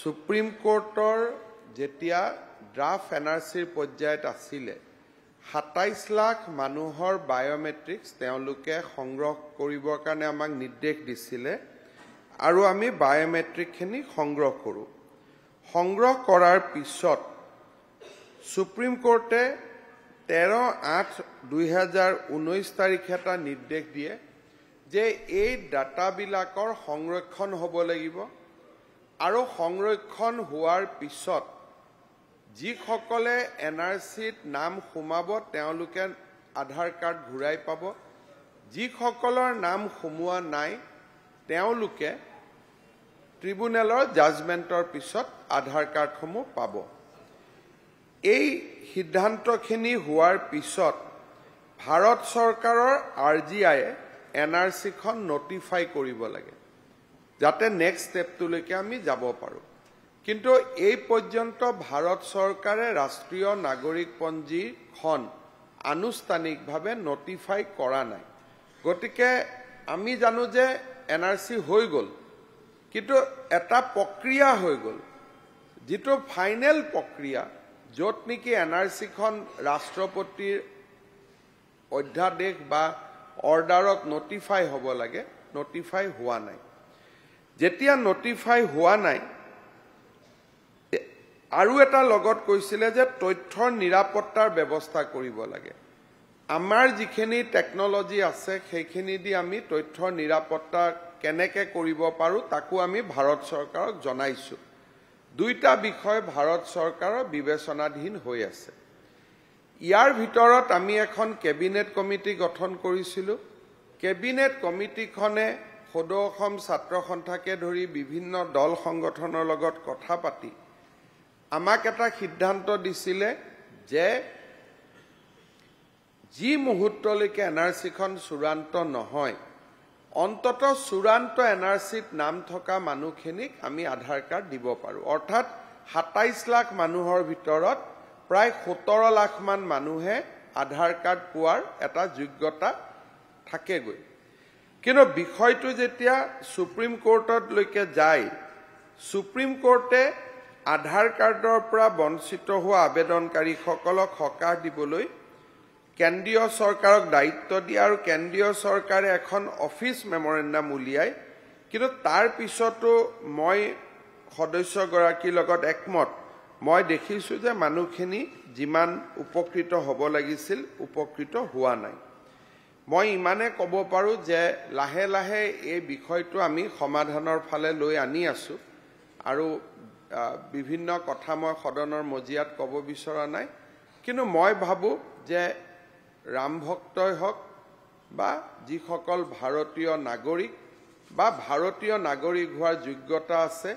supreme কোৰ্টৰ যেতিয়া draft N R চিৰ পৰ্যায়ত আছিলে সাতাইছ লাখ মানুহৰ তেওঁলোকে সংগ্ৰহ কৰিবৰ কাৰণে আমাক নিৰ্দেশ দিছিলে আৰু আমি বায়'মেট্ৰিকখিনি সংগ্ৰহ কৰোঁ সংগ্ৰহ কৰাৰ পিছত সুপ্ৰিম কোৰ্টে তেৰ আঠ দুহেজাৰ ঊনৈছ তাৰিখে এটা নিৰ্দেশ দিয়ে যে এই ডাটাবিলাকৰ সংৰক্ষণ হ'ব লাগিব আৰু সংৰক্ষণ হোৱাৰ পিছত যিসকলে এন আৰ চিত নাম সোমাব তেওঁলোকে আধাৰ কাৰ্ড ঘূৰাই পাব যিসকলৰ নাম সোমোৱা নাই তেওঁলোকে ট্ৰিবিউনেলৰ জাজমেণ্টৰ পিছত আধাৰ কাৰ্ডসমূহ পাব এই সিদ্ধান্তখিনি হোৱাৰ পিছত ভাৰত চৰকাৰৰ আৰ জি আয়ে এন আৰ চিখন নটিফাই কৰিব লাগে যাতে নেক্সট ষ্টেপটোলৈকে আমি যাব পাৰোঁ কিন্তু এই পৰ্যন্ত ভাৰত চৰকাৰে ৰাষ্ট্ৰীয় নাগৰিকপঞ্জীখন আনুষ্ঠানিকভাৱে নটিফাই কৰা নাই গতিকে আমি জানো যে এন আৰ চি হৈ গ'ল কিন্তু এটা প্ৰক্ৰিয়া হৈ গ'ল যিটো ফাইনেল প্ৰক্ৰিয়া য'ত নেকি এন আৰ চিখন ৰাষ্ট্ৰপতিৰ অধ্যাদেশ বা অৰ্ডাৰত নটিফাই হ'ব লাগে নটিফাই হোৱা নাই যেতিয়া নটিফাই হোৱা নাই আৰু এটা লগত কৈছিলে যে তথ্যৰ নিৰাপত্তাৰ ব্যৱস্থা কৰিব লাগে আমাৰ যিখিনি টেকন'লজি আছে সেইখিনি দি আমি তথ্যৰ নিৰাপত্তা কেনেকৈ কৰিব পাৰোঁ তাকো আমি ভাৰত চৰকাৰক জনাইছোঁ দুইটা বিষয় ভাৰত চৰকাৰৰ বিবেচনাধীন হৈ আছে ইয়াৰ ভিতৰত আমি এখন কেবিনেট কমিটি গঠন কৰিছিলোঁ কেবিনেট কমিটিখনে সদৌ অসম ছাত্ৰ সন্থাকে ধৰি বিভিন্ন দল সংগঠনৰ লগত কথা পাতি আমাক এটা সিদ্ধান্ত দিছিলে যে যি মুহূৰ্তলৈকে এন আৰ চিখন চূড়ান্ত নহয় অন্ততঃ চূড়ান্ত এন আৰ চিত নাম থকা মানুহখিনিক আমি আধাৰ কাৰ্ড দিব পাৰোঁ অৰ্থাৎ সাতাইছ লাখ মানুহৰ ভিতৰত প্ৰায় সোতৰ লাখমান মানুহে আধাৰ কাৰ্ড পোৱাৰ এটা যোগ্যতা থাকেগৈ কিন্তু বিষয়টো যেতিয়া সুপ্ৰিম কোৰ্টলৈকে যায় সুপ্ৰিম কোৰ্টে আধাৰ কাৰ্ডৰ পৰা বঞ্চিত হোৱা আবেদনকাৰীসকলক সকাহ দিবলৈ কেন্দ্ৰীয় চৰকাৰক দায়িত্ব দিয়ে আৰু কেন্দ্ৰীয় চৰকাৰে এখন অফিচ মেমৰেণ্ডাম উলিয়ায় কিন্তু তাৰ পিছতো মই সদস্যগৰাকীৰ লগত একমত মই দেখিছোঁ যে মানুহখিনি যিমান উপকৃত হ'ব লাগিছিল উপকৃত হোৱা নাই মই ইমানে ক'ব পাৰোঁ যে লাহে লাহে এই বিষয়টো আমি সমাধানৰ ফালে লৈ আনি আছোঁ আৰু বিভিন্ন কথা মই সদনৰ মজিয়াত ক'ব বিচৰা নাই কিন্তু মই ভাবোঁ যে ৰামভক্তই হওক বা যিসকল ভাৰতীয় নাগৰিক বা ভাৰতীয় নাগৰিক হোৱাৰ যোগ্যতা আছে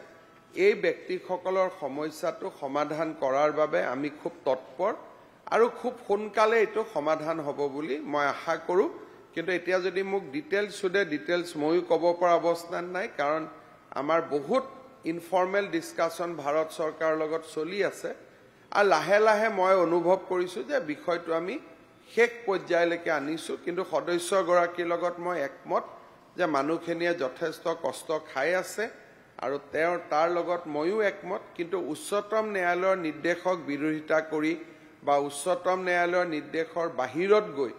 এই ব্যক্তিসকলৰ সমস্যাটো সমাধান কৰাৰ বাবে আমি খুব তৎপৰ আৰু খুব সোনকালে এইটো সমাধান হ'ব বুলি মই আশা কৰোঁ কিন্তু এতিয়া যদি মোক ডিটেইলছ সোধে ডিটেইলছ ময়ো ক'ব পৰা অৱস্থাত নাই কাৰণ আমাৰ বহুত ইনফৰ্মেল ডিছকাশ্যন ভাৰত চৰকাৰৰ লগত চলি আছে আৰু লাহে লাহে মই অনুভৱ কৰিছোঁ যে বিষয়টো আমি শেষ পৰ্যায়লৈকে আনিছোঁ কিন্তু সদস্যগৰাকীৰ লগত মই একমত যে মানুহখিনিয়ে যথেষ্ট কষ্ট খাই আছে আৰু তেওঁৰ তাৰ লগত ময়ো একমত কিন্তু উচ্চতম ন্যায়ালয়ৰ নিৰ্দেশক বিৰোধিতা কৰি বা উচ্চতম ন্যায়ালয়ৰ নিৰ্দেশৰ বাহিৰত গৈ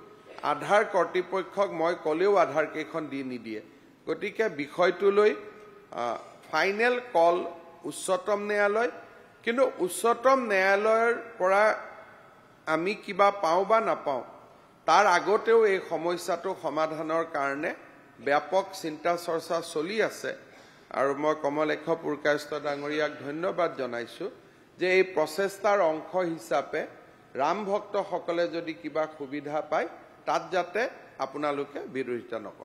আধাৰ কৰ্তৃপক্ষক মই কলেও আধাৰ কেইখন দি নিদিয়ে গতিকে বিষয়টোলৈ ফাইনেল কল উচ্চতম ন্যায়ালয় কিন্তু উচ্চতম ন্যায়ালয়ৰ পৰা আমি কিবা পাওঁ বা নাপাওঁ তাৰ আগতেও এই সমস্যাটো সমাধানৰ কাৰণে ব্যাপক চিন্তা চৰ্চা চলি আছে আৰু মই কমলেখ পুৰকাশ্য ডাঙৰীয়াক ধন্যবাদ জনাইছোঁ যে এই প্ৰচেষ্টাৰ অংশ হিচাপে ৰাম ভক্তসকলে যদি কিবা সুবিধা পায় তাত যাতে আপোনালোকে বিৰোধিতা নকৰে